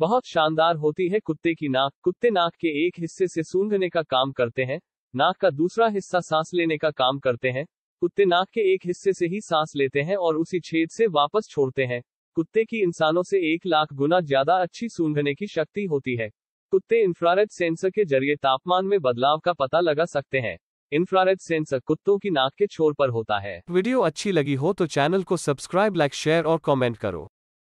बहुत शानदार होती है कुत्ते की नाक कुत्ते नाक के एक हिस्से से सूंघने का काम करते हैं नाक का दूसरा हिस्सा सांस लेने का काम करते हैं कुत्ते नाक के एक हिस्से से ही सांस लेते हैं और उसी छेद से वापस छोड़ते हैं कुत्ते की इंसानों से एक लाख गुना ज्यादा अच्छी सूंघने की शक्ति होती है कुत्ते इंफ्रारेड सेंसर के जरिए तापमान में बदलाव का पता लगा सकते हैं इंफ्रारेड सेंसर कुत्तों की नाक के छोर पर होता है वीडियो अच्छी लगी हो तो चैनल को सब्सक्राइब लाइक शेयर और कॉमेंट करो